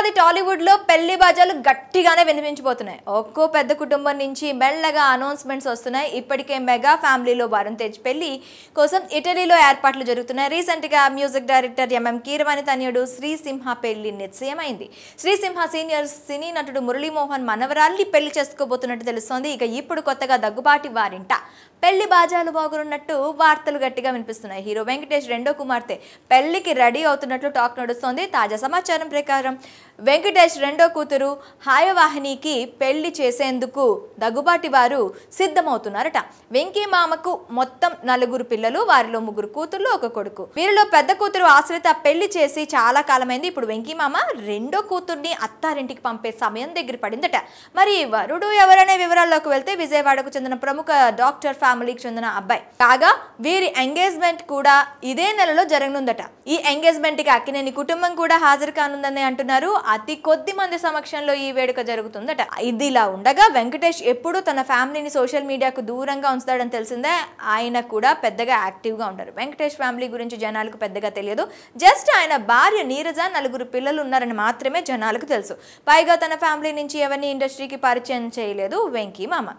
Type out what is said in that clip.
ఏడాది టాలీవుడ్లో పెళ్లి బాజాలు గట్టిగానే వినిపించిపోతున్నాయి ఒక్కో పెద్ద కుటుంబం నుంచి మెల్లగా అనౌన్స్మెంట్స్ వస్తున్నాయి ఇప్పటికే మెగా ఫ్యామిలీలో వరుణ్ తేజ్ పెళ్లి కోసం ఇటలీలో ఏర్పాట్లు జరుగుతున్నాయి రీసెంట్గా మ్యూజిక్ డైరెక్టర్ ఎంఎం కీరవాణి తనయుడు శ్రీసింహ పెళ్లి నిశ్చయమైంది శ్రీసింహ సీనియర్ సినీ నటుడు మురళీమోహన్ మనవరాల్ని పెళ్లి చేసుకోబోతున్నట్టు తెలుస్తోంది ఇక ఇప్పుడు కొత్తగా దగ్గుబాటి వారింట పెళ్లి బాజాలు బాగున్నట్టు వార్తలు గట్టిగా వినిపిస్తున్నాయి హీరో వెంకటేష్ రెండో కుమార్తె పెళ్లికి రెడీ అవుతున్నట్లు టాక్ నడుస్తోంది తాజా సమాచారం ప్రకారం వెంకటేష్ రెండో కూతురు హాయవాహినికి పెళ్లి చేసేందుకు దగ్గుబాటి వారు సిద్ధమవుతున్నారట వెంకీ మామకు మొత్తం నలుగురు పిల్లలు వారిలో ముగ్గురు కూతుర్లు ఒక కొడుకు వీరిలో పెద్ద కూతురు ఆశ్రిత పెళ్లి చేసి చాలా కాలమైంది ఇప్పుడు వెంకీ మామ రెండో కూతుర్ని అత్తారింటికి పంపే సమయం దగ్గర పడిందట మరి వరుడు ఎవరనే వివరాల్లోకి వెళ్తే విజయవాడకు చెందిన ప్రముఖ డాక్టర్ ఫ్యామిలీకి చెందిన అబ్బాయి కాగా వీరి ఎంగేజ్మెంట్ కూడా ఇదే నెలలో జరగనుందట ఈ ఎంగేజ్మెంట్ కి అక్కినేని కుటుంబం కూడా హాజరు కానుందని అంటున్నారు అతి కొద్ది మంది సమక్షంలో ఈ వేడుక జరుగుతుందట ఇది ఇలా ఉండగా వెంకటేష్ ఎప్పుడు తన ఫ్యామిలీని సోషల్ మీడియాకు దూరంగా ఉంచుతాడని తెలిసిందే ఆయన కూడా పెద్దగా యాక్టివ్గా ఉంటారు వెంకటేష్ ఫ్యామిలీ గురించి జనాలకు పెద్దగా తెలియదు జస్ట్ ఆయన భార్య నీరజ నలుగురు పిల్లలు ఉన్నారని మాత్రమే జనాలకు తెలుసు పైగా తన ఫ్యామిలీ నుంచి ఎవరిని ఇండస్ట్రీకి పరిచయం చేయలేదు వెంకీ మామ